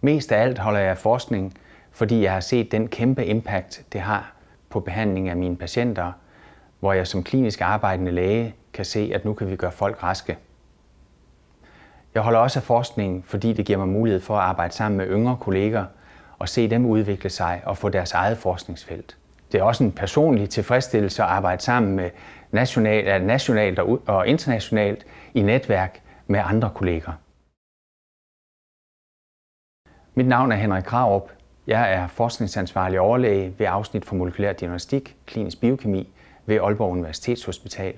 Mest af alt holder jeg af forskning, fordi jeg har set den kæmpe impact, det har på behandling af mine patienter, hvor jeg som klinisk arbejdende læge kan se, at nu kan vi gøre folk raske. Jeg holder også af forskning, fordi det giver mig mulighed for at arbejde sammen med yngre kolleger og se dem udvikle sig og få deres eget forskningsfelt. Det er også en personlig tilfredsstillelse at arbejde sammen med nationalt, nationalt og internationalt i netværk med andre kolleger. Mit navn er Henrik Kraup. Jeg er forskningsansvarlig overlæge ved afsnit for molekylær diagnostik, klinisk biokemi ved Aalborg Universitetshospital.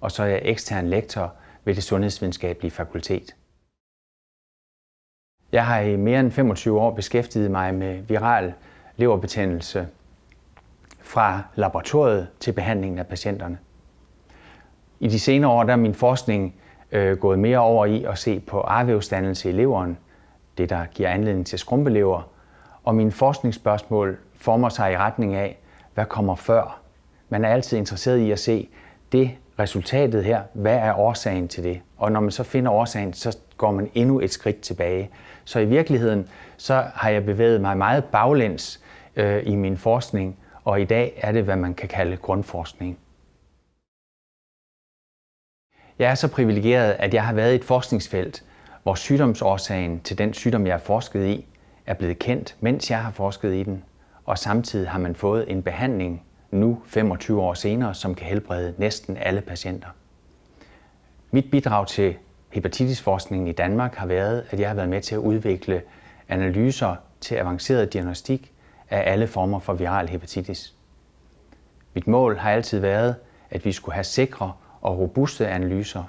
Og så er jeg ekstern lektor ved det sundhedsvidenskabelige fakultet. Jeg har i mere end 25 år beskæftiget mig med viral leverbetændelse fra laboratoriet til behandlingen af patienterne. I de senere år der er min forskning øh, gået mere over i at se på arvevstandelse i leveren – det der giver anledning til skrumpelever, og mine forskningsspørgsmål former sig i retning af, hvad kommer før? Man er altid interesseret i at se det resultatet her, hvad er årsagen til det? Og når man så finder årsagen, så går man endnu et skridt tilbage. Så i virkeligheden, så har jeg bevæget mig meget baglæns øh, i min forskning, og i dag er det, hvad man kan kalde grundforskning. Jeg er så privilegeret, at jeg har været i et forskningsfelt, hvor sygdomsårsagen til den sygdom, jeg har forsket i, er blevet kendt, mens jeg har forsket i den, og samtidig har man fået en behandling nu 25 år senere, som kan helbrede næsten alle patienter. Mit bidrag til hepatitisforskningen i Danmark har været, at jeg har været med til at udvikle analyser til avanceret diagnostik af alle former for viral hepatitis. Mit mål har altid været, at vi skulle have sikre og robuste analyser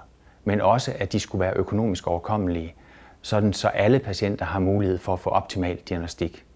men også at de skulle være økonomisk overkommelige, sådan så alle patienter har mulighed for at få optimal diagnostik.